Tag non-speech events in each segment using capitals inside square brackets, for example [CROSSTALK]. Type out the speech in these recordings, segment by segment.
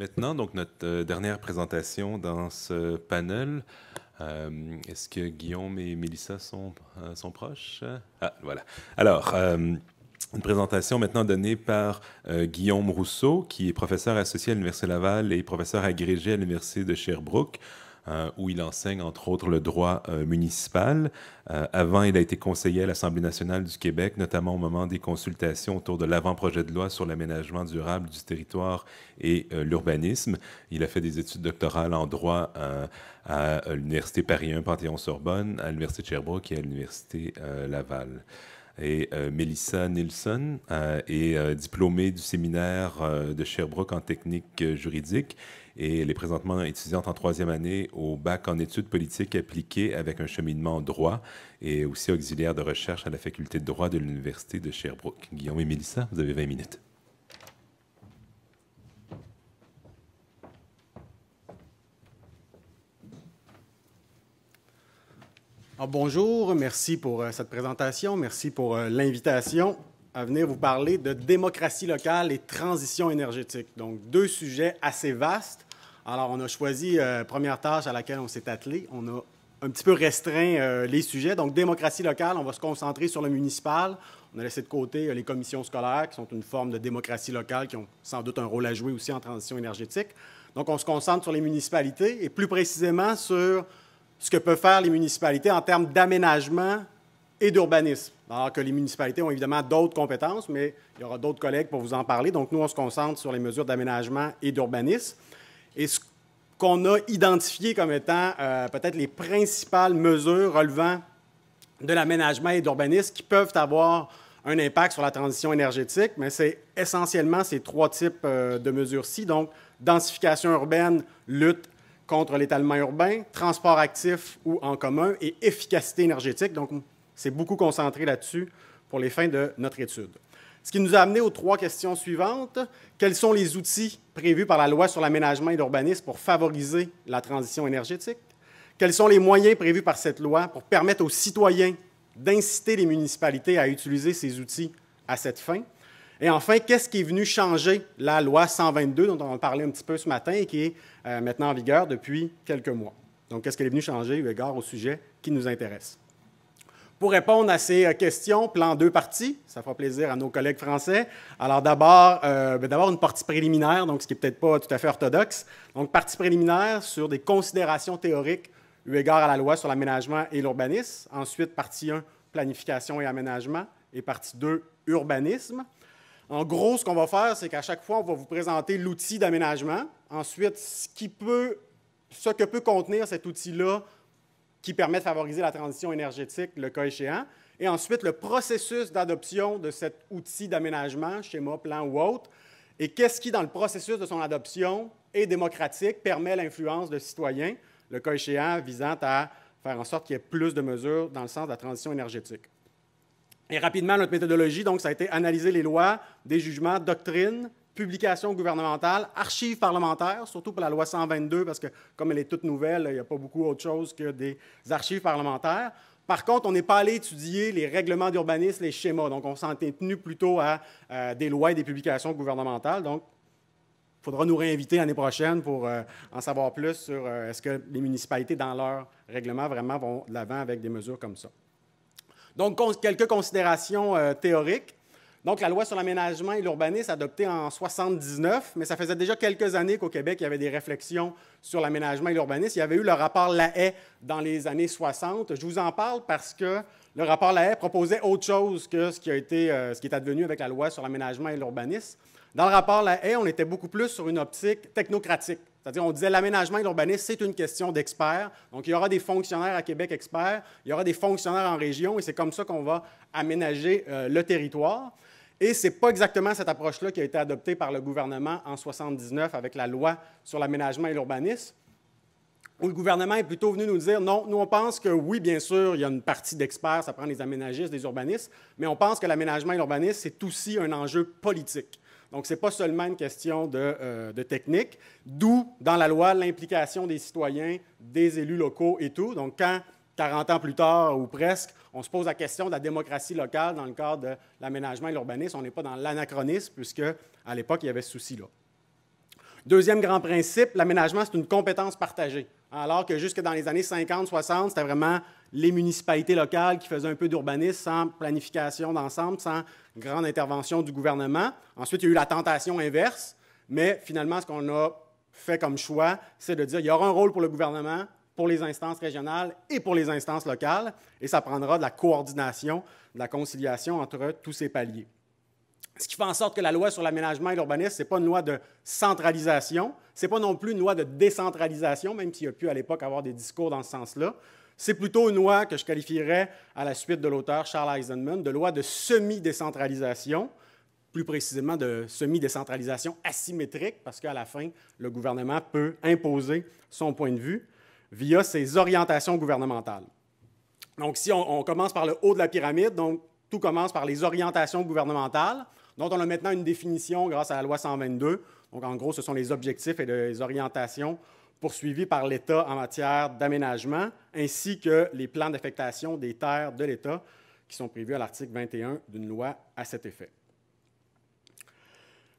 Maintenant, donc, notre euh, dernière présentation dans ce panel. Euh, est-ce que Guillaume et Mélissa sont, euh, sont proches? Ah, voilà. Alors, une présentation maintenant donnée par Guillaume Rousseau, qui est professeur associé à l'Université Laval et professeur agrégé à l'Université de Sherbrooke. Euh, où il enseigne entre autres le droit euh, municipal. Euh, avant, il a été conseiller à l'Assemblée nationale du Québec, notamment au moment des consultations autour de l'avant-projet de loi sur l'aménagement durable du territoire et l'urbanisme. Il a fait des études doctorales en droit à l'Université Paris 1 Panthéon-Sorbonne, à l'Université de Sherbrooke et à l'Université Laval et Melissa Nelson est diplômée du séminaire de Sherbrooke en technique juridique et elle est présentement étudiante en troisième année au bac en études politiques appliquées avec un cheminement en droit et aussi auxiliaire de recherche à la faculté de droit de l'Université de Sherbrooke. Guillaume et Mélissa, vous avez 20 minutes. Ah, bonjour, merci pour euh, cette présentation, merci pour euh, l'invitation à venir vous parler de démocratie locale et transition énergétique. Donc, deux sujets assez vastes alors, on a choisi la euh, première tâche à laquelle on s'est attelé. On a un petit peu restreint euh, les sujets. Donc, démocratie locale, on va se concentrer sur le municipal. On a laissé de côté euh, les commissions scolaires, qui sont une forme de démocratie locale, qui ont sans doute un rôle à jouer aussi en transition énergétique. Donc, on se concentre sur les municipalités et plus précisément sur ce que peuvent faire les municipalités en termes d'aménagement et d'urbanisme. Alors que les municipalités ont évidemment d'autres compétences, mais il y aura d'autres collègues pour vous en parler. Donc, nous, on se concentre sur les mesures d'aménagement et d'urbanisme et ce qu'on a identifié comme étant euh, peut-être les principales mesures relevant de l'aménagement et d'urbanisme qui peuvent avoir un impact sur la transition énergétique, mais c'est essentiellement ces trois types euh, de mesures-ci, donc densification urbaine, lutte contre l'étalement urbain, transport actif ou en commun et efficacité énergétique. Donc, c'est beaucoup concentré là-dessus pour les fins de notre étude. Ce qui nous a amené aux trois questions suivantes. Quels sont les outils prévus par la loi sur l'aménagement et l'urbanisme pour favoriser la transition énergétique? Quels sont les moyens prévus par cette loi pour permettre aux citoyens d'inciter les municipalités à utiliser ces outils à cette fin? Et enfin, qu'est-ce qui est venu changer la loi 122 dont on a parlé un petit peu ce matin et qui est euh, maintenant en vigueur depuis quelques mois? Donc, qu'est-ce qu'elle est venue changer égard au sujet qui nous intéresse? pour répondre à ces euh, questions, plan deux parties. Ça fera plaisir à nos collègues français. Alors d'abord, euh, ben, d'abord une partie préliminaire, donc ce qui n'est peut-être pas tout à fait orthodoxe. Donc partie préliminaire sur des considérations théoriques eu égard à la loi sur l'aménagement et l'urbanisme. Ensuite, partie 1, planification et aménagement. Et partie 2, urbanisme. En gros, ce qu'on va faire, c'est qu'à chaque fois, on va vous présenter l'outil d'aménagement. Ensuite, ce, qui peut, ce que peut contenir cet outil-là qui permet de favoriser la transition énergétique, le cas échéant. Et ensuite, le processus d'adoption de cet outil d'aménagement, schéma, plan ou autre, et qu'est-ce qui, dans le processus de son adoption, est démocratique, permet l'influence de citoyens, le cas échéant visant à faire en sorte qu'il y ait plus de mesures dans le sens de la transition énergétique. Et rapidement, notre méthodologie, donc, ça a été analyser les lois, des jugements, doctrines, publications gouvernementales, archives parlementaires, surtout pour la loi 122, parce que comme elle est toute nouvelle, il n'y a pas beaucoup autre chose que des archives parlementaires. Par contre, on n'est pas allé étudier les règlements d'urbanisme, les schémas. Donc, on s'en est tenu plutôt à euh, des lois et des publications gouvernementales. Donc, il faudra nous réinviter l'année prochaine pour euh, en savoir plus sur euh, est-ce que les municipalités, dans leurs règlements, vraiment vont de l'avant avec des mesures comme ça. Donc, quelques considérations théoriques. Donc, la loi sur l'aménagement et l'urbanisme, adoptée en 1979, mais ça faisait déjà quelques années qu'au Québec, il y avait des réflexions sur l'aménagement et l'urbanisme. Il y avait eu le rapport La Haye dans les années 60. Je vous en parle parce que le rapport La Haye proposait autre chose que ce qui, a été, euh, ce qui est advenu avec la loi sur l'aménagement et l'urbanisme. Dans le rapport La Haye, on était beaucoup plus sur une optique technocratique. C'est-à-dire, on disait l'aménagement et l'urbanisme, c'est une question d'experts. Donc, il y aura des fonctionnaires à Québec experts, il y aura des fonctionnaires en région, et c'est comme ça qu'on va aménager euh, le territoire. Et ce n'est pas exactement cette approche-là qui a été adoptée par le gouvernement en 1979 avec la loi sur l'aménagement et l'urbanisme, où le gouvernement est plutôt venu nous dire non, nous on pense que oui, bien sûr, il y a une partie d'experts, ça prend les aménagistes, des urbanistes, mais on pense que l'aménagement et l'urbanisme, c'est aussi un enjeu politique. Donc, ce n'est pas seulement une question de, euh, de technique, d'où dans la loi l'implication des citoyens, des élus locaux et tout. Donc, quand 40 ans plus tard ou presque, on se pose la question de la démocratie locale dans le cadre de l'aménagement et l'urbanisme. On n'est pas dans l'anachronisme, puisque à l'époque, il y avait ce souci-là. Deuxième grand principe, l'aménagement, c'est une compétence partagée. Alors que jusque dans les années 50-60, c'était vraiment les municipalités locales qui faisaient un peu d'urbanisme sans planification d'ensemble, sans grande intervention du gouvernement. Ensuite, il y a eu la tentation inverse, mais finalement, ce qu'on a fait comme choix, c'est de dire il y aura un rôle pour le gouvernement, pour les instances régionales et pour les instances locales, et ça prendra de la coordination, de la conciliation entre tous ces paliers. Ce qui fait en sorte que la loi sur l'aménagement et l'urbanisme, ce n'est pas une loi de centralisation, ce n'est pas non plus une loi de décentralisation, même s'il y a pu à l'époque avoir des discours dans ce sens-là. C'est plutôt une loi que je qualifierais, à la suite de l'auteur Charles Eisenman, de loi de semi-décentralisation, plus précisément de semi-décentralisation asymétrique, parce qu'à la fin, le gouvernement peut imposer son point de vue via ses orientations gouvernementales. Donc, si on, commence par le haut de la pyramide, donc tout commence par les orientations gouvernementales, dont on a maintenant une définition grâce à la loi 122. Donc, en gros, ce sont les objectifs et les orientations poursuivis par l'État en matière d'aménagement, ainsi que les plans d'affectation des terres de l'État qui sont prévus à l'article 21 d'une loi à cet effet.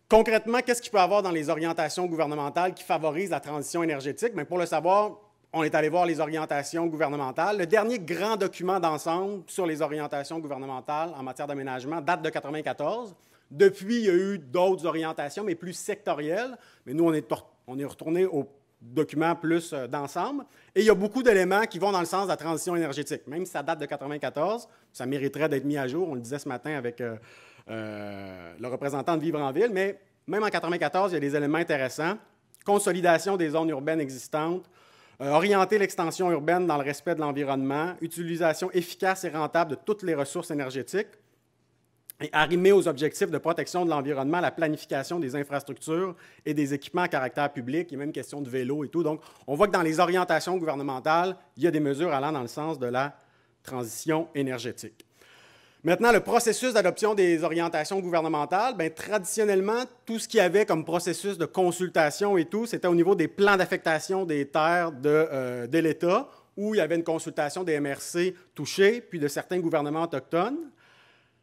Concrètement, qu'est-ce qu'il peut y avoir dans les orientations gouvernementales qui favorisent la transition énergétique? Mais pour le savoir, on est allé voir les orientations gouvernementales. Le dernier grand document d'ensemble sur les orientations gouvernementales en matière d'aménagement date de 1994. Depuis, il y a eu d'autres orientations, mais plus sectorielles. Mais nous, on est, on est retourné au document plus euh, d'ensemble. Et il y a beaucoup d'éléments qui vont dans le sens de la transition énergétique. Même si ça date de 1994, ça mériterait d'être mis à jour. On le disait ce matin avec euh, euh, le représentant de Vivre en Ville. Mais même en 1994, il y a des éléments intéressants. Consolidation des zones urbaines existantes, euh, orienter l'extension urbaine dans le respect de l'environnement, utilisation efficace et rentable de toutes les ressources énergétiques, et arrimer aux objectifs de protection de l'environnement la planification des infrastructures et des équipements à caractère public, et même question de vélo et tout. Donc, on voit que dans les orientations gouvernementales, il y a des mesures allant dans le sens de la transition énergétique. Maintenant, le processus d'adoption des orientations gouvernementales, bien, traditionnellement, tout ce qu'il y avait comme processus de consultation et tout, c'était au niveau des plans d'affectation des terres de, euh, l'État, où il y avait une consultation des MRC touchés, puis de certains gouvernements autochtones.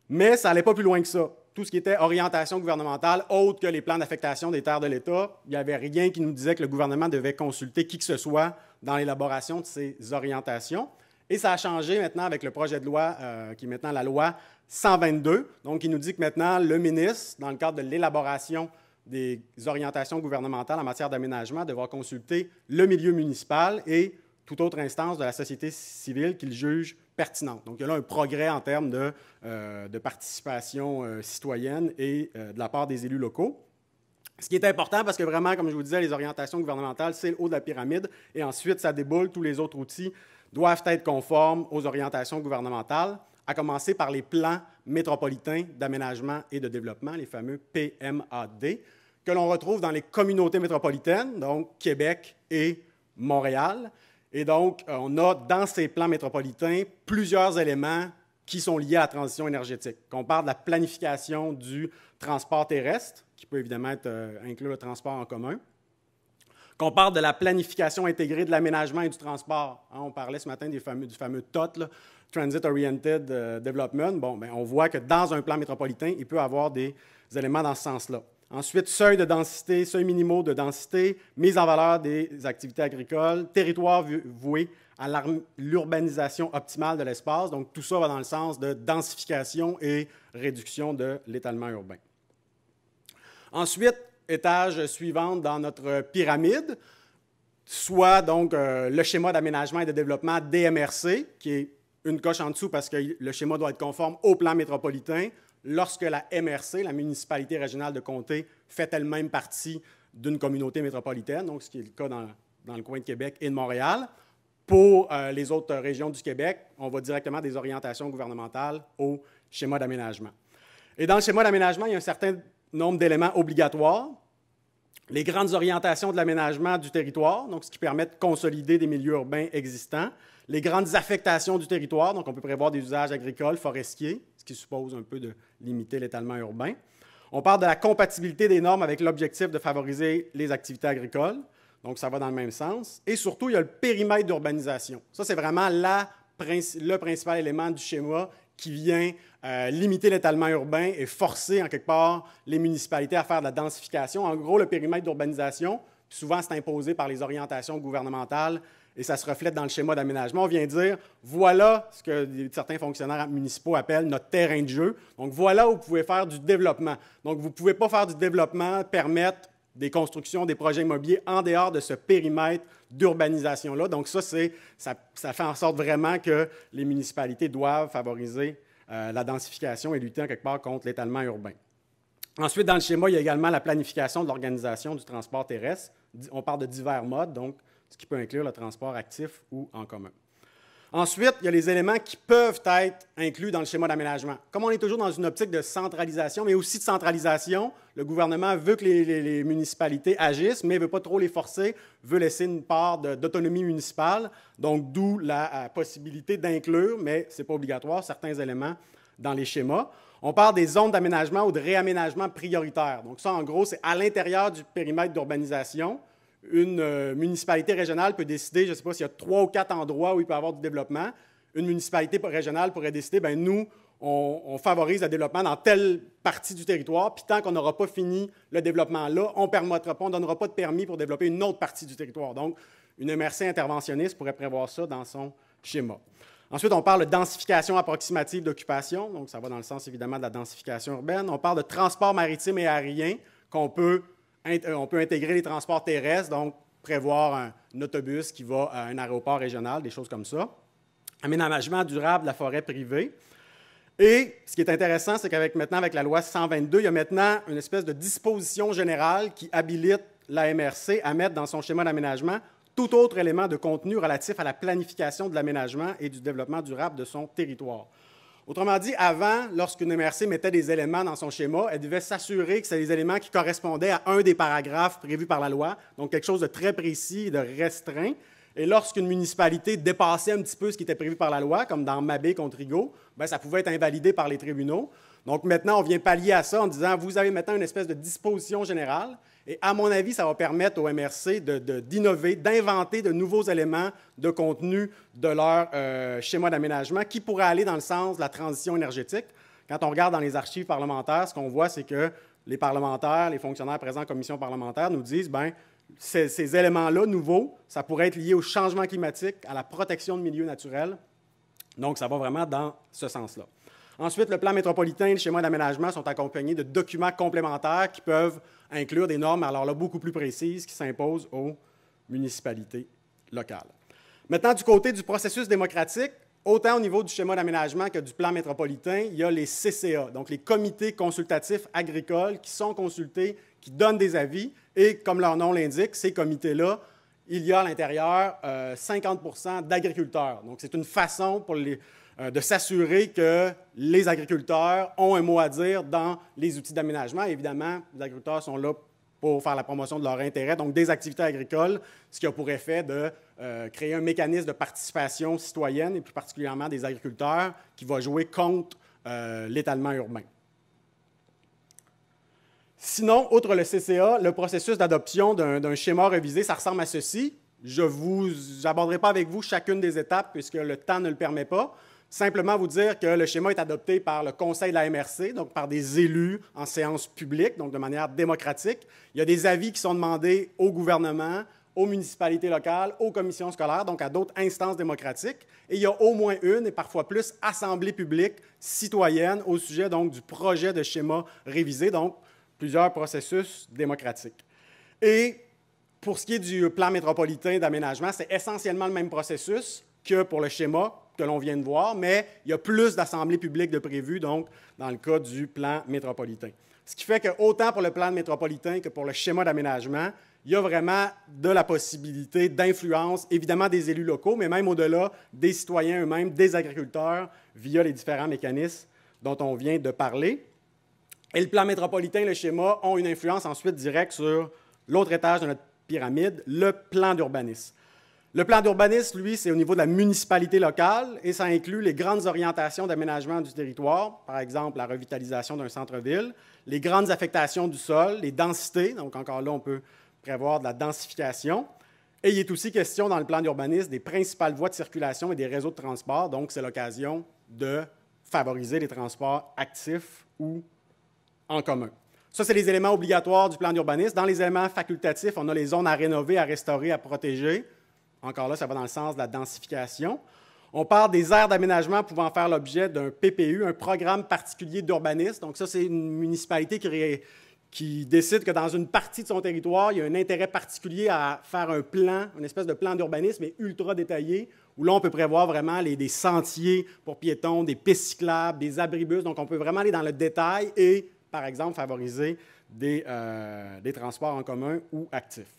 Mais ça n'allait pas plus loin que ça. Tout ce qui était orientation gouvernementale, autre que les plans d'affectation des terres de l'État, il n'y avait rien qui nous disait que le gouvernement devait consulter qui que ce soit dans l'élaboration de ces orientations. Et ça a changé maintenant avec le projet de loi euh, qui est maintenant la loi 122. Donc, il nous dit que maintenant, le ministre, dans le cadre de l'élaboration des orientations gouvernementales en matière d'aménagement, devra consulter le milieu municipal et toute autre instance de la société civile qu'il juge pertinente. Donc, il y a là un progrès en termes de, euh, participation euh, citoyenne et de la part des élus locaux. Ce qui est important parce que vraiment, comme je vous disais, les orientations gouvernementales, c'est le haut de la pyramide et ensuite, ça déboule tous les autres outils doivent être conformes aux orientations gouvernementales, à commencer par les plans métropolitains d'aménagement et de développement, les fameux PMAD, que l'on retrouve dans les communautés métropolitaines, donc Québec et Montréal. Et donc, euh, on a dans ces plans métropolitains plusieurs éléments qui sont liés à la transition énergétique. Qu'on parle de la planification du transport terrestre, qui peut évidemment euh, inclure le transport en commun, qu'on parle de la planification intégrée de l'aménagement et du transport. Hein, on parlait ce matin du fameux TOT, Transit Oriented euh, Development. Bon, ben on voit que dans un plan métropolitain, il peut y avoir des, des éléments dans ce sens-là. Ensuite, seuil de densité, seuil minimaux de densité, mise en valeur des activités agricoles, territoire voué à l'urbanisation optimale de l'espace. Donc, tout ça va dans le sens de densification et réduction de l'étalement urbain. Ensuite, étage suivant dans notre pyramide, soit donc euh, le schéma d'aménagement et de développement DMRC, qui est une coche en dessous parce que le schéma doit être conforme au plan métropolitain, lorsque la MRC, la municipalité régionale de comté, fait elle-même partie d'une communauté métropolitaine, donc ce qui est le cas dans, le coin de Québec et de Montréal. Pour euh, les autres régions du Québec, on va directement des orientations gouvernementales au schéma d'aménagement. Et dans le schéma d'aménagement, il y a un certain nombre d'éléments obligatoires, les grandes orientations de l'aménagement du territoire, donc ce qui permet de consolider des milieux urbains existants, les grandes affectations du territoire, donc on peut prévoir des usages agricoles, forestiers, ce qui suppose un peu de limiter l'étalement urbain. On parle de la compatibilité des normes avec l'objectif de favoriser les activités agricoles, donc ça va dans le même sens. Et surtout, il y a le périmètre d'urbanisation. Ça, c'est vraiment le principal élément du schéma qui vient euh, limiter l'étalement urbain et forcer en quelque part les municipalités à faire de la densification. En gros, le périmètre d'urbanisation, souvent c'est imposé par les orientations gouvernementales et ça se reflète dans le schéma d'aménagement. On vient dire, voilà ce que certains fonctionnaires municipaux appellent notre terrain de jeu. Donc voilà où vous pouvez faire du développement. Donc vous ne pouvez pas faire du développement, permettre des constructions, des projets immobiliers en dehors de ce périmètre d'urbanisation-là. Donc ça, ça fait en sorte vraiment que les municipalités doivent favoriser euh, la densification et lutter en quelque part contre l'étalement urbain. Ensuite, dans le schéma, il y a également la planification de l'organisation du transport terrestre. On parle de divers modes, donc ce qui peut inclure le transport actif ou en commun. Ensuite, il y a les éléments qui peuvent être inclus dans le schéma d'aménagement. Comme on est toujours dans une optique de centralisation, mais aussi de centralisation, le gouvernement veut que les, municipalités agissent, mais ne veut pas trop les forcer, veut laisser une part d'autonomie municipale, donc d'où la euh, possibilité d'inclure, mais ce n'est pas obligatoire, certains éléments dans les schémas. On parle des zones d'aménagement ou de réaménagement prioritaire. Donc ça, en gros, c'est à l'intérieur du périmètre d'urbanisation une euh, municipalité régionale peut décider, je ne sais pas s'il y a trois ou quatre endroits où il peut y avoir du développement, une municipalité régionale pourrait décider, ben nous, on, favorise le développement dans telle partie du territoire, puis tant qu'on n'aura pas fini le développement là, on permettra pas, on donnera pas de permis pour développer une autre partie du territoire. Donc, une MRC interventionniste pourrait prévoir ça dans son schéma. Ensuite, on parle de densification approximative d'occupation, donc ça va dans le sens évidemment de la densification urbaine. On parle de transport maritime et aérien qu'on peut euh, on peut intégrer les transports terrestres, donc prévoir un, autobus qui va à un aéroport régional, des choses comme ça. Aménagement durable de la forêt privée. Et ce qui est intéressant, c'est qu'avec maintenant, avec la loi 122, il y a maintenant une espèce de disposition générale qui habilite la MRC à mettre dans son schéma d'aménagement tout autre élément de contenu relatif à la planification de l'aménagement et du développement durable de son territoire. Autrement dit, avant, lorsqu'une MRC mettait des éléments dans son schéma, elle devait s'assurer que c'est des éléments qui correspondaient à un des paragraphes prévus par la loi, donc quelque chose de très précis et de restreint. Et lorsqu'une municipalité dépassait un petit peu ce qui était prévu par la loi, comme dans Mabé contre Rigaud, bien, ça pouvait être invalidé par les tribunaux. Donc maintenant, on vient pallier à ça en disant, vous avez maintenant une espèce de disposition générale, et à mon avis, ça va permettre au MRC d'innover, d'inventer de nouveaux éléments de contenu de leur euh, schéma d'aménagement qui pourraient aller dans le sens de la transition énergétique. Quand on regarde dans les archives parlementaires, ce qu'on voit, c'est que les parlementaires, les fonctionnaires présents en commission parlementaire nous disent, ben ces, ces éléments-là nouveaux, ça pourrait être lié au changement climatique, à la protection de milieux naturels. Donc, ça va vraiment dans ce sens-là. Ensuite, le plan métropolitain et le schéma d'aménagement sont accompagnés de documents complémentaires qui peuvent inclure des normes, alors là, beaucoup plus précises qui s'imposent aux municipalités locales. Maintenant, du côté du processus démocratique, autant au niveau du schéma d'aménagement que du plan métropolitain, il y a les CCA, donc les comités consultatifs agricoles qui sont consultés, qui donnent des avis, et comme leur nom l'indique, ces comités-là il y a à l'intérieur 50 euh, d'agriculteurs. Donc, c'est une façon euh, de s'assurer que les agriculteurs ont un mot à dire dans les outils d'aménagement. Évidemment, les agriculteurs sont là pour faire la promotion de leur intérêt, donc des activités agricoles, ce qui a pour effet de euh, créer un mécanisme de participation citoyenne, et plus particulièrement des agriculteurs, qui va jouer contre l'étalement urbain. Sinon, outre le CCA, le processus d'adoption d'un schéma révisé, ça ressemble à ceci. Je vous n'aborderai pas avec vous chacune des étapes puisque le temps ne le permet pas. Simplement vous dire que le schéma est adopté par le Conseil de la MRC, donc par des élus en séance publique, donc de manière démocratique. Il y a des avis qui sont demandés au gouvernement, aux municipalités locales, aux commissions scolaires, donc à d'autres instances démocratiques. Et il y a au moins une, et parfois plus, assemblée publique citoyenne au sujet donc du projet de schéma révisé, donc plusieurs processus démocratiques. Et pour ce qui est du plan métropolitain d'aménagement, c'est essentiellement le même processus que pour le schéma que l'on vient de voir, mais il y a plus d'assemblées publiques de prévues, donc, dans le cas du plan métropolitain. Ce qui fait que, autant pour le plan métropolitain que pour le schéma d'aménagement, il y a vraiment de la possibilité d'influence, évidemment, des élus locaux, mais même au-delà des citoyens eux-mêmes, des agriculteurs, via les différents mécanismes dont on vient de parler. Et le plan métropolitain, le schéma, ont une influence ensuite directe sur l'autre étage de notre pyramide, le plan d'urbanisme. Le plan d'urbanisme, lui, c'est au niveau de la municipalité locale et ça inclut les grandes orientations d'aménagement du territoire, par exemple la revitalisation d'un centre-ville, les grandes affectations du sol, les densités, donc encore là, on peut prévoir de la densification. Et il est aussi question dans le plan d'urbanisme des principales voies de circulation et des réseaux de transport, donc c'est l'occasion de favoriser les transports actifs ou en commun. Ça, c'est les éléments obligatoires du plan d'urbanisme. Dans les éléments facultatifs, on a les zones à rénover, à restaurer, à protéger. Encore là, ça va dans le sens de la densification. On parle des aires d'aménagement pouvant faire l'objet d'un PPU, un programme particulier d'urbanisme. Donc ça, c'est une municipalité qui, qui, décide que dans une partie de son territoire, il y a un intérêt particulier à faire un plan, une espèce de plan d'urbanisme, mais ultra détaillé, où là, on peut prévoir vraiment des sentiers pour piétons, des pistes cyclables, des abribus. Donc, on peut vraiment aller dans le détail et par exemple, favoriser euh, des, transports en commun ou actifs.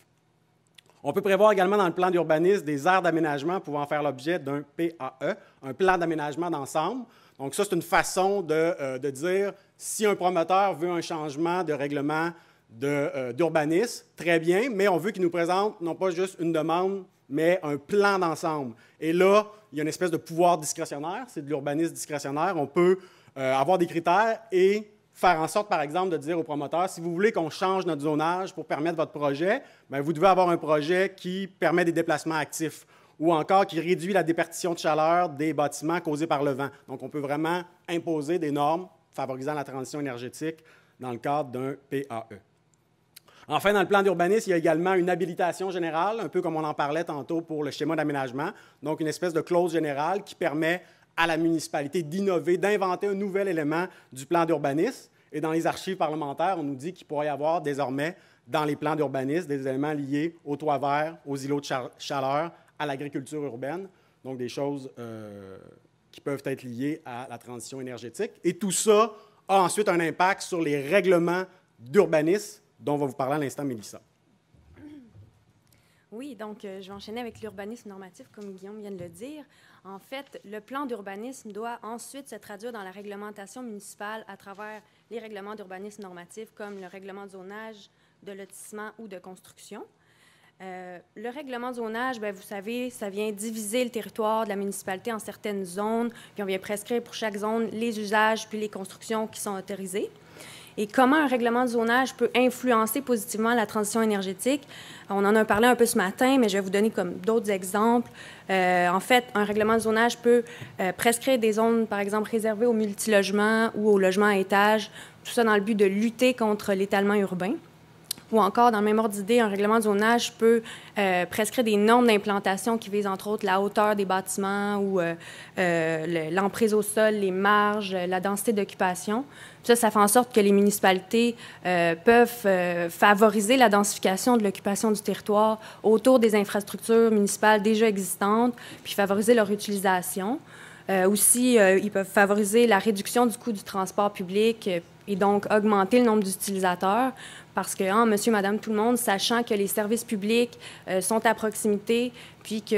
On peut prévoir également dans le plan d'urbanisme des aires d'aménagement pouvant faire l'objet d'un PAE, un plan d'aménagement d'ensemble. Donc ça, c'est une façon de, euh, dire si un promoteur veut un changement de règlement euh, d'urbanisme, très bien, mais on veut qu'il nous présente non pas juste une demande, mais un plan d'ensemble. Et là, il y a une espèce de pouvoir discrétionnaire, c'est de l'urbanisme discrétionnaire. On peut avoir des critères et faire en sorte, par exemple, de dire aux promoteurs, si vous voulez qu'on change notre zonage pour permettre votre projet, ben, vous devez avoir un projet qui permet des déplacements actifs ou encore qui réduit la départition de chaleur des bâtiments causés par le vent. Donc, on peut vraiment imposer des normes favorisant la transition énergétique dans le cadre d'un PAE. Enfin, dans le plan d'urbanisme, il y a également une habilitation générale, un peu comme on en parlait tantôt pour le schéma d'aménagement, donc une espèce de clause générale qui permet à la municipalité d'innover, d'inventer un nouvel élément du plan d'urbanisme. Et dans les archives parlementaires, on nous dit qu'il pourrait y avoir désormais dans les plans d'urbanisme des éléments liés aux toits verts, aux îlots de chaleur, à l'agriculture urbaine, donc des choses euh, qui peuvent être liées à la transition énergétique. Et tout ça a ensuite un impact sur les règlements d'urbanisme dont va vous parler à l'instant Mélissa. Oui, donc euh, je vais enchaîner avec l'urbanisme normatif, comme Guillaume vient de le dire. En fait, le plan d'urbanisme doit ensuite se traduire dans la réglementation municipale à travers les règlements d'urbanisme normatif, comme le règlement de zonage, de lotissement ou de construction. Euh, le règlement de zonage, ben, vous savez, ça vient diviser le territoire de la municipalité en certaines zones, puis on vient prescrire pour chaque zone les usages puis les constructions qui sont autorisées et comment un règlement de zonage peut influencer positivement la transition énergétique. On en a parlé un peu ce matin, mais je vais vous donner comme d'autres exemples. Euh, en fait, un règlement de zonage peut euh, prescrire des zones, par exemple, réservées aux multilogements ou aux logements à étages, tout ça dans le but de lutter contre l'étalement urbain ou encore, dans le même ordre d'idée, un règlement de zonage peut euh, prescrire des normes d'implantation qui visent entre autres la hauteur des bâtiments ou euh, euh, l'emprise au sol, les marges, la densité d'occupation. Ça, ça fait en sorte que les municipalités peuvent favoriser la densification de l'occupation du territoire autour des infrastructures municipales déjà existantes, puis favoriser leur utilisation. aussi, ils peuvent favoriser la réduction du coût du transport public et donc augmenter le nombre d'utilisateurs parce que, hein, monsieur, madame, tout le monde, sachant que les services publics euh, sont à proximité, puis que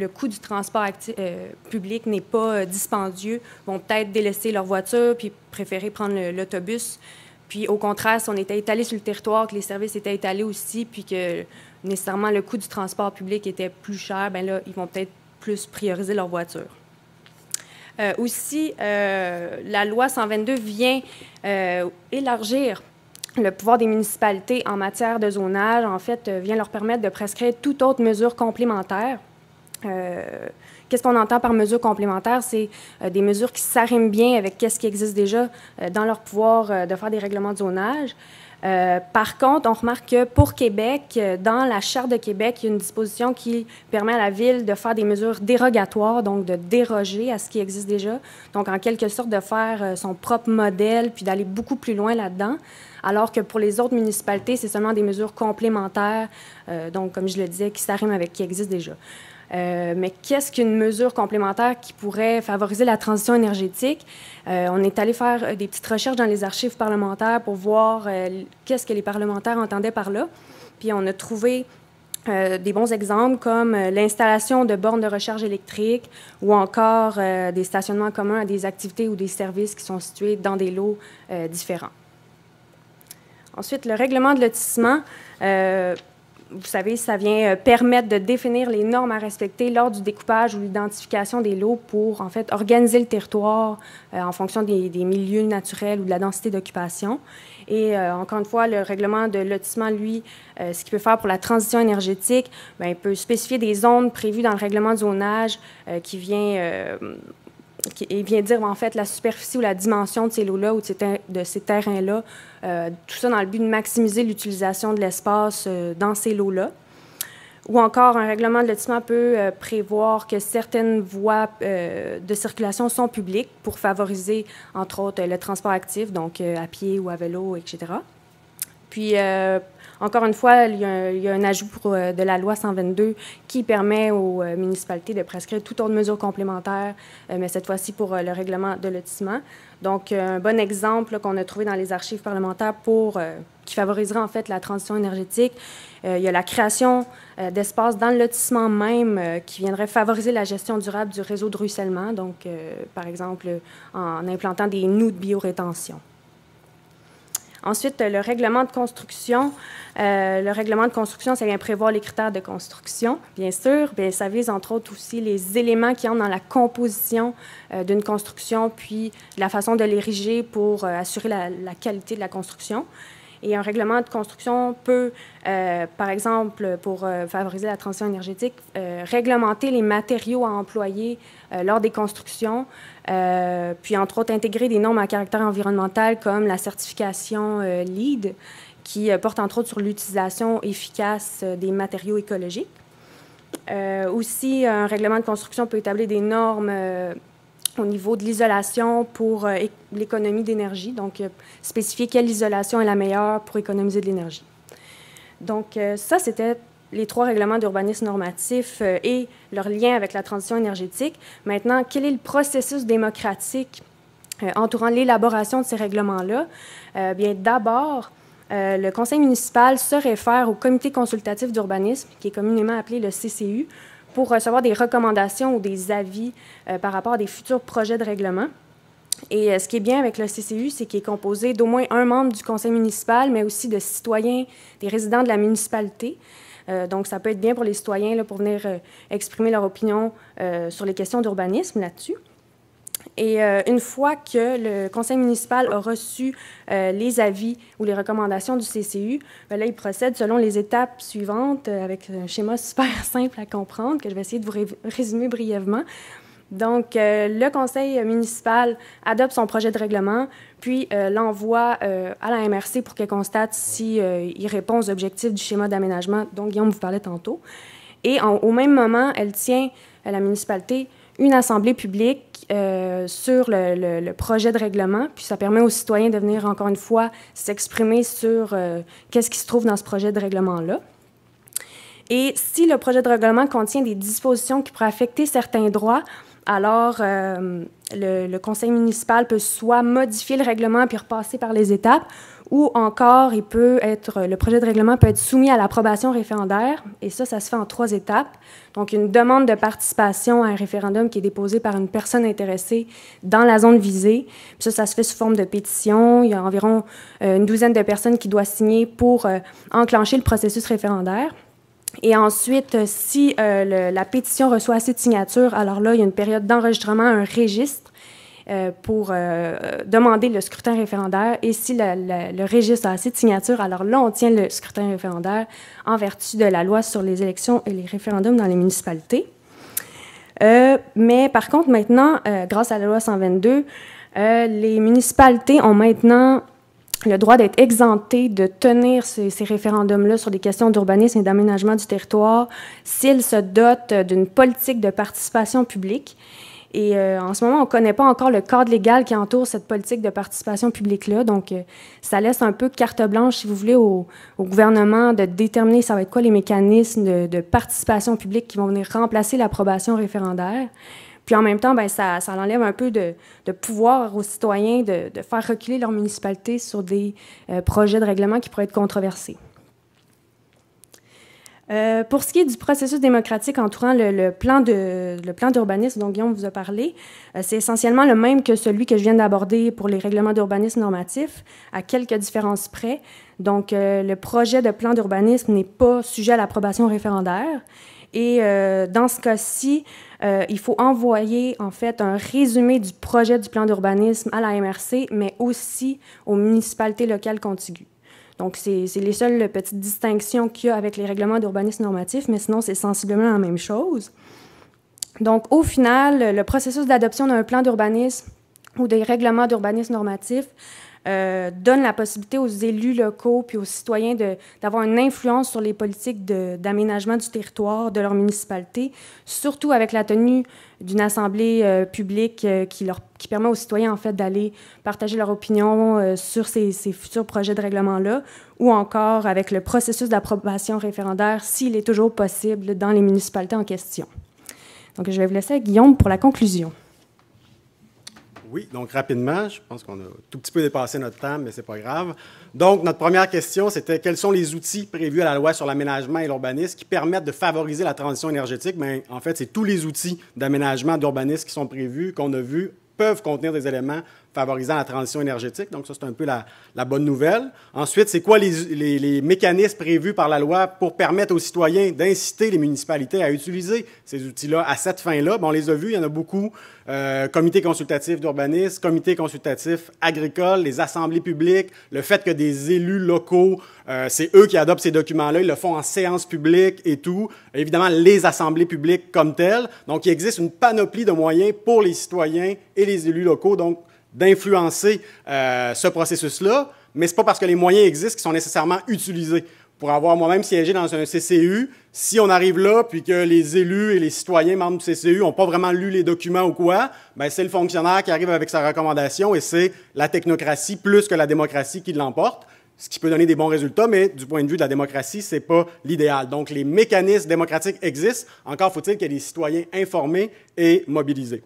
le coût du transport euh, public n'est pas euh, dispendieux, vont peut-être délaisser leur voiture, puis préférer prendre l'autobus. Puis au contraire, si on était étalé sur le territoire, que les services étaient étalés aussi, puis que nécessairement le coût du transport public était plus cher, ben là, ils vont peut-être plus prioriser leur voiture. aussi, la loi 122 vient élargir le pouvoir des municipalités en matière de zonage, en fait, euh, vient leur permettre de prescrire toute autre mesure complémentaire. Euh, qu'est-ce qu'on entend par mesure complémentaire? C'est euh, des mesures qui s'arriment bien avec ce qui existe déjà dans leur pouvoir de faire des règlements de zonage. Euh, par contre, on remarque que pour Québec, euh, dans la Charte de Québec, il y a une disposition qui permet à la Ville de faire des mesures dérogatoires, donc de déroger à ce qui existe déjà. Donc, en quelque sorte, de faire euh, son propre modèle, puis d'aller beaucoup plus loin là-dedans. Alors que pour les autres municipalités, c'est seulement des mesures complémentaires, donc, comme je le disais, qui s'arriment avec ce qui existe déjà. Euh, mais qu'est-ce qu'une mesure complémentaire qui pourrait favoriser la transition énergétique? Euh, on est allé faire euh, des petites recherches dans les archives parlementaires pour voir qu'est-ce que les parlementaires entendaient par là. Puis on a trouvé des bons exemples comme l'installation de bornes de recharge électrique ou encore des stationnements communs à des activités ou des services qui sont situés dans des lots différents. Ensuite, le règlement de lotissement vous savez, ça vient euh, permettre de définir les normes à respecter lors du découpage ou l'identification des lots pour, en fait, organiser le territoire euh, en fonction des, milieux naturels ou de la densité d'occupation. Et euh, encore une fois, le règlement de lotissement, lui, ce qu'il peut faire pour la transition énergétique, bien, il peut spécifier des zones prévues dans le règlement de zonage qui vient il vient dire en fait la superficie ou la dimension de ces lots-là ou de ces terrains-là, euh, tout ça dans le but de maximiser l'utilisation de l'espace euh, dans ces lots-là. Ou encore, un règlement de lotissement peut euh, prévoir que certaines voies de circulation sont publiques pour favoriser, entre autres, le transport actif, donc à pied ou à vélo, etc. Puis, encore une fois, il y a un, ajout euh, de la loi 122 qui permet aux euh, municipalités de prescrire toute de mesure complémentaire, euh, mais cette fois-ci pour le règlement de lotissement. Donc, un bon exemple qu'on a trouvé dans les archives parlementaires qui favoriserait en fait la transition énergétique. il y a la création d'espaces dans le lotissement même qui viendrait favoriser la gestion durable du réseau de ruissellement, donc par exemple en implantant des nœuds de biorétention. Ensuite, le règlement de construction. Euh, le règlement de construction, ça vient prévoir les critères de construction, bien sûr. Bien, ça vise entre autres aussi les éléments qui entrent dans la composition euh, d'une construction, puis la façon de l'ériger pour euh, assurer la, la, qualité de la construction. Et un règlement de construction peut, euh, par exemple, pour euh, favoriser la transition énergétique, euh, réglementer les matériaux à employer lors des constructions, puis entre autres intégrer des normes à caractère environnemental comme la certification LEED, qui porte entre autres sur l'utilisation efficace des matériaux écologiques. aussi, un règlement de construction peut établir des normes au niveau de l'isolation pour euh, l'économie d'énergie, donc euh, spécifier quelle isolation est la meilleure pour économiser de l'énergie. Donc euh, ça, c'était les trois règlements d'urbanisme normatif et leur lien avec la transition énergétique. Maintenant, quel est le processus démocratique entourant l'élaboration de ces règlements-là? bien, d'abord, le conseil municipal se réfère au comité consultatif d'urbanisme, qui est communément appelé le CCU, pour recevoir des recommandations ou des avis euh, par rapport à des futurs projets de règlement. Et euh, ce qui est bien avec le CCU, c'est qu'il est composé d'au moins un membre du conseil municipal, mais aussi de citoyens, des résidents de la municipalité. Euh, donc, ça peut être bien pour les citoyens là, pour venir exprimer leur opinion sur les questions d'urbanisme là-dessus. Et euh, une fois que le conseil municipal a reçu euh, les avis ou les recommandations du CCU, ben là, il procède selon les étapes suivantes euh, avec un schéma [LAUGHS] super simple à comprendre que je vais essayer de vous résumer brièvement. Donc, le conseil municipal adopte son projet de règlement, puis l'envoie à la MRC pour qu'elle constate s'il il répond aux objectifs du schéma d'aménagement dont Guillaume vous parlait tantôt. Et au même moment, elle tient, à la municipalité, une assemblée publique euh, sur le, projet de règlement, puis ça permet aux citoyens de venir encore une fois s'exprimer sur euh, qu'est-ce qui se trouve dans ce projet de règlement-là. Et si le projet de règlement contient des dispositions qui pourraient affecter certains droits, alors euh, le, le, conseil municipal peut soit modifier le règlement puis repasser par les étapes, ou encore il peut être, le projet de règlement peut être soumis à l'approbation référendaire, et ça, ça se fait en trois étapes. Donc, une demande de participation à un référendum qui est déposée par une personne intéressée dans la zone visée. ça, ça se fait sous forme de pétition. Il y a environ euh, une douzaine de personnes qui doivent signer pour euh, enclencher le processus référendaire. Et ensuite, euh, si la pétition reçoit assez de signatures, alors là, il y a une période d'enregistrement, un registre euh, pour euh, demander le scrutin référendaire. Et si le registre a assez de signatures, alors là, on tient le scrutin référendaire en vertu de la loi sur les élections et les référendums dans les municipalités. Euh, mais par contre, maintenant, grâce à la loi 122, les municipalités ont maintenant le droit d'être exemptées de tenir ces, ces référendums-là sur des questions d'urbanisme et d'aménagement du territoire s'ils se dotent d'une politique de participation publique. Et euh, en ce moment, on ne connaît pas encore le cadre légal qui entoure cette politique de participation publique-là. Donc, euh, ça laisse un peu carte blanche, si vous voulez, au, gouvernement de déterminer ça va être quoi les mécanismes de, participation publique qui vont venir remplacer l'approbation référendaire. Puis en même temps, ben, ça, ça enlève un peu de, pouvoir aux citoyens de, faire reculer leur municipalité sur des euh, projets de règlement qui pourraient être controversés. Euh, pour ce qui est du processus démocratique entourant le, le plan de le plan d'urbanisme dont Guillaume vous a parlé, euh, c'est essentiellement le même que celui que je viens d'aborder pour les règlements d'urbanisme normatifs, à quelques différences près. Donc, euh, le projet de plan d'urbanisme n'est pas sujet à l'approbation référendaire. Et dans ce cas-ci, il faut envoyer en fait un résumé du projet du plan d'urbanisme à la MRC, mais aussi aux municipalités locales contiguës. Donc, c'est les seules petites distinctions qu'il y a avec les règlements d'urbanisme normatif, mais sinon, c'est sensiblement la même chose. Donc, au final, le processus d'adoption d'un plan d'urbanisme ou des règlements d'urbanisme normatif euh, donne la possibilité aux élus locaux puis aux citoyens d'avoir une influence sur les politiques d'aménagement du territoire de leur municipalité, surtout avec la tenue d'une assemblée euh, publique euh, qui, leur, qui permet aux citoyens en fait d'aller partager leur opinion sur ces, ces, futurs projets de règlement-là, ou encore avec le processus d'approbation référendaire s'il est toujours possible dans les municipalités en question. Donc je vais vous laisser à Guillaume pour la conclusion. Oui, donc rapidement, je pense qu'on a tout petit peu dépassé notre temps, mais ce n'est pas grave. Donc, notre première question, c'était quels sont les outils prévus à la loi sur l'aménagement et l'urbanisme qui permettent de favoriser la transition énergétique? Mais ben, en fait, c'est tous les outils d'aménagement, d'urbanisme qui sont prévus, qu'on a vus, peuvent contenir des éléments favorisant la transition énergétique. Donc, ça, c'est un peu la, bonne nouvelle. Ensuite, c'est quoi les, mécanismes prévus par la loi pour permettre aux citoyens d'inciter les municipalités à utiliser ces outils-là à cette fin-là? Bon, on les a vus, il y en a beaucoup. Euh, comité consultatif d'urbanisme, comité consultatif agricole, les assemblées publiques, le fait que des élus locaux, euh, c'est eux qui adoptent ces documents-là, ils le font en séance publique et tout. Évidemment, les assemblées publiques comme telles. Donc, il existe une panoplie de moyens pour les citoyens et les élus locaux. Donc, d'influencer euh, ce processus-là, mais ce n'est pas parce que les moyens existent qu'ils sont nécessairement utilisés. Pour avoir moi-même siégé dans un CCU, si on arrive là, puis que les élus et les citoyens membres du CCU n'ont pas vraiment lu les documents ou quoi, ben c'est le fonctionnaire qui arrive avec sa recommandation et c'est la technocratie plus que la démocratie qui l'emporte ce qui peut donner des bons résultats, mais du point de vue de la démocratie, ce n'est pas l'idéal. Donc, les mécanismes démocratiques existent. Encore faut-il qu'il y ait des citoyens informés et mobilisés.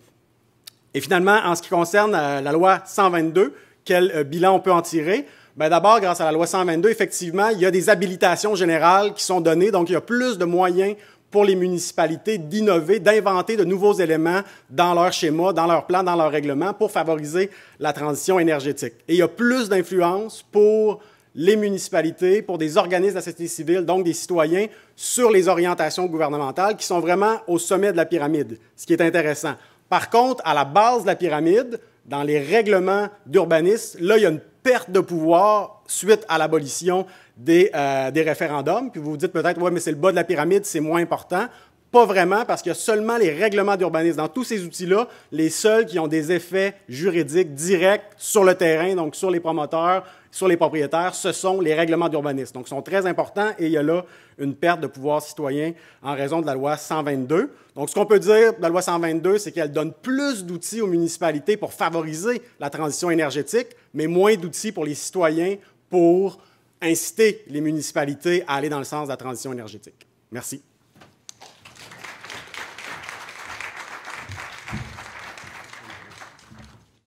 Et finalement, en ce qui concerne euh, la loi 122, quel euh, bilan on peut en tirer? Ben, d'abord, grâce à la loi 122, effectivement, il y a des habilitations générales qui sont données, donc il y a plus de moyens pour les municipalités d'innover, d'inventer de nouveaux éléments dans leur schéma, dans leur plan, dans leur règlement pour favoriser la transition énergétique. Et il y a plus d'influence pour les municipalités, pour des organismes de la société civile, donc des citoyens, sur les orientations gouvernementales qui sont vraiment au sommet de la pyramide, ce qui est intéressant. Par contre, à la base de la pyramide, dans les règlements d'urbanisme, là, il y a une perte de pouvoir suite à l'abolition des, euh, des référendums. Puis vous vous dites peut-être, oui, mais c'est le bas de la pyramide, c'est moins important. Pas vraiment, parce qu'il y a seulement les règlements d'urbanisme. Dans tous ces outils-là, les seuls qui ont des effets juridiques directs sur le terrain, donc sur les promoteurs, sur les propriétaires, ce sont les règlements d'urbanisme. Donc, ils sont très importants et il y a là une perte de pouvoir citoyen en raison de la loi 122. Donc, ce qu'on peut dire de la loi 122, c'est qu'elle donne plus d'outils aux municipalités pour favoriser la transition énergétique, mais moins d'outils pour les citoyens pour inciter les municipalités à aller dans le sens de la transition énergétique. Merci.